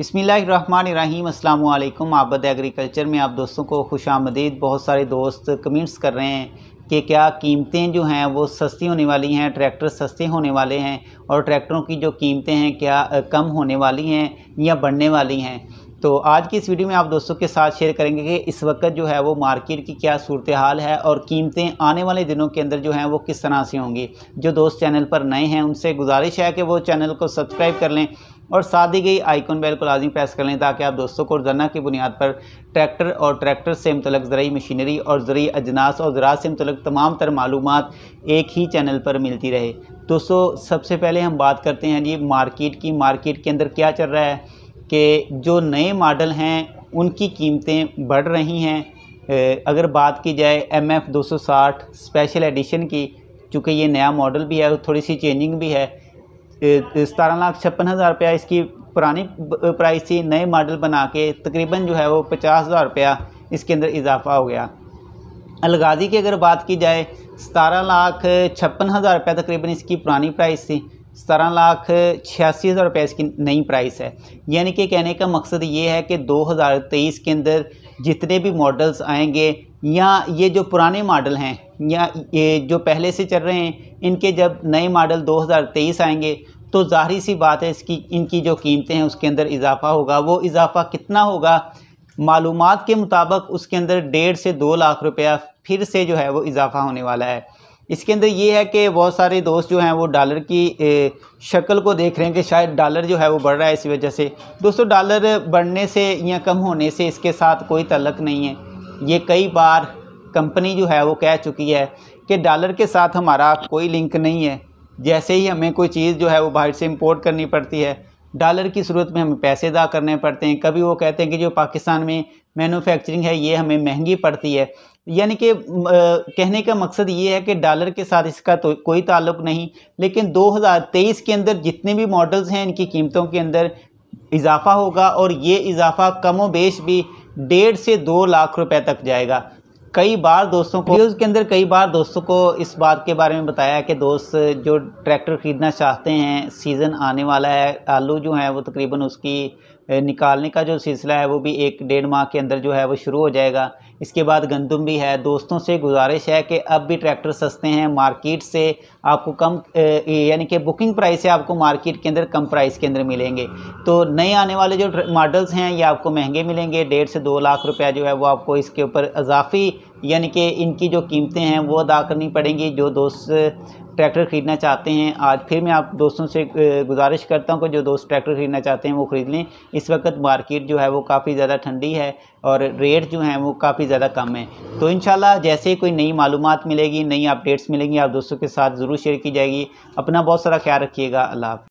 अस्सलाम वालेकुम आबद एग्रीकल्चर में आप दोस्तों को खुश आमदीद बहुत सारे दोस्त कमेंट्स कर रहे हैं कि क्या कीमतें जो हैं वो सस्ती होने वाली हैं ट्रैक्टर सस्ते होने वाले हैं और ट्रैक्टरों की जो कीमतें हैं क्या कम होने वाली हैं या बढ़ने वाली हैं तो आज की इस वीडियो में आप दोस्तों के साथ शेयर करेंगे कि इस वक्त जो है वो मार्केट की क्या सूरत हाल है और कीमतें आने वाले दिनों के अंदर जो हैं वो किस तरह से होंगी जो दोस्त चैनल पर नए हैं उनसे गुजारिश है कि वो चैनल को सब्सक्राइब कर लें और साथ ही गई आइकन बेल को लाजमी प्रेस कर लें ताकि आप दोस्तों को रोजाना की बुनियाद पर ट्रैक्टर और ट्रैक्टर से मुतलक ज़रूरी मशीनरी और ज़रूरी अजनास और ज़रात से मुतलक तमाम तर मालूम एक ही चैनल पर मिलती रहे दोस्तों सबसे पहले हम बात करते हैं जी मार्केट की मार्केट के अंदर क्या चल रहा है कि जो नए मॉडल हैं उनकी कीमतें बढ़ रही हैं अगर बात की जाए एम एफ़ दो सौ साठ स्पेशल एडिशन की चूँकि ये नया मॉडल भी है थोड़ी सी चेंजिंग भी है सतारह लाख छप्पन हज़ार रुपया इसकी पुरानी प्राइस थी नए मॉडल बना के तकरीबन जो है वो पचास हज़ार रुपया इसके अंदर इजाफा हो गया अलगाजी की अगर बात की जाए सतारह लाख छप्पन हज़ार रुपया तकरीबन इसकी पुरानी प्राइस थी सत्रह लाख छियासी हज़ार रुपये इसकी नई प्राइस है यानी कि कहने का मकसद ये है कि 2023 के अंदर जितने भी मॉडल्स आएंगे या ये जो पुराने मॉडल हैं या ये जो पहले से चल रहे हैं इनके जब नए मॉडल 2023 आएंगे तो जाहिर सी बात है इसकी इनकी जो कीमतें हैं उसके अंदर इजाफा होगा वो इजाफा कितना होगा मालूम के मुताबिक उसके अंदर डेढ़ से दो लाख रुपया फिर से जो है वो इजाफा होने वाला है इसके अंदर ये है कि बहुत सारे दोस्त जो हैं वो डॉलर की शक्ल को देख रहे हैं कि शायद डॉलर जो है वो बढ़ रहा है इसी वजह से दोस्तों डॉलर बढ़ने से या कम होने से इसके साथ कोई तलक नहीं है ये कई बार कंपनी जो है वो कह चुकी है कि डॉलर के साथ हमारा कोई लिंक नहीं है जैसे ही हमें कोई चीज़ जो है वो बाहर से इम्पोर्ट करनी पड़ती है डॉलर की सूरत में हमें पैसे अदा करने पड़ते हैं कभी वो कहते हैं कि जो पाकिस्तान में मैन्युफैक्चरिंग है ये हमें महंगी पड़ती है यानी कि कहने का मकसद ये है कि डॉलर के साथ इसका तो कोई ताल्लुक नहीं लेकिन 2023 के अंदर जितने भी मॉडल्स हैं इनकी कीमतों के अंदर इजाफा होगा और ये इजाफा कमो बेश भी डेढ़ से दो लाख रुपए तक जाएगा कई बार दोस्तों को वीडियोज़ के अंदर कई बार दोस्तों को इस बात के बारे में बताया कि दोस्त जो ट्रैक्टर ख़रीदना चाहते हैं सीज़न आने वाला है आलू जो है वो तकरीबन उसकी निकालने का जो सिलसिला है वो भी एक डेढ़ माह के अंदर जो है वो शुरू हो जाएगा इसके बाद गंदम भी है दोस्तों से गुजारिश है कि अब भी ट्रैक्टर सस्ते हैं मार्केट से आपको कम यानी कि बुकिंग प्राइस से आपको मार्केट के अंदर कम प्राइस के अंदर मिलेंगे तो नए आने वाले जो मॉडल्स हैं ये आपको महंगे मिलेंगे डेढ़ से दो लाख रुपया जो है वो आपको इसके ऊपर अजाफी यानी कि इनकी जो कीमतें हैं वो अदा करनी पड़ेंगी जो दोस्त ट्रैक्टर ख़रीदना चाहते हैं आज फिर मैं आप दोस्तों से गुजारिश करता हूँ कि जो दोस्त ट्रैक्टर ख़रीदना चाहते हैं वो ख़रीद लें इस वक्त मार्केट जो है वो काफ़ी ज़्यादा ठंडी है और रेट जो हैं वो काफ़ी ज़्यादा कम है तो इन जैसे ही कोई नई मालूम मिलेगी नई अपडेट्स मिलेंगी आप दोस्तों के साथ ज़रूर शेयर की जाएगी अपना बहुत सारा ख्याल रखिएगा अल्लाह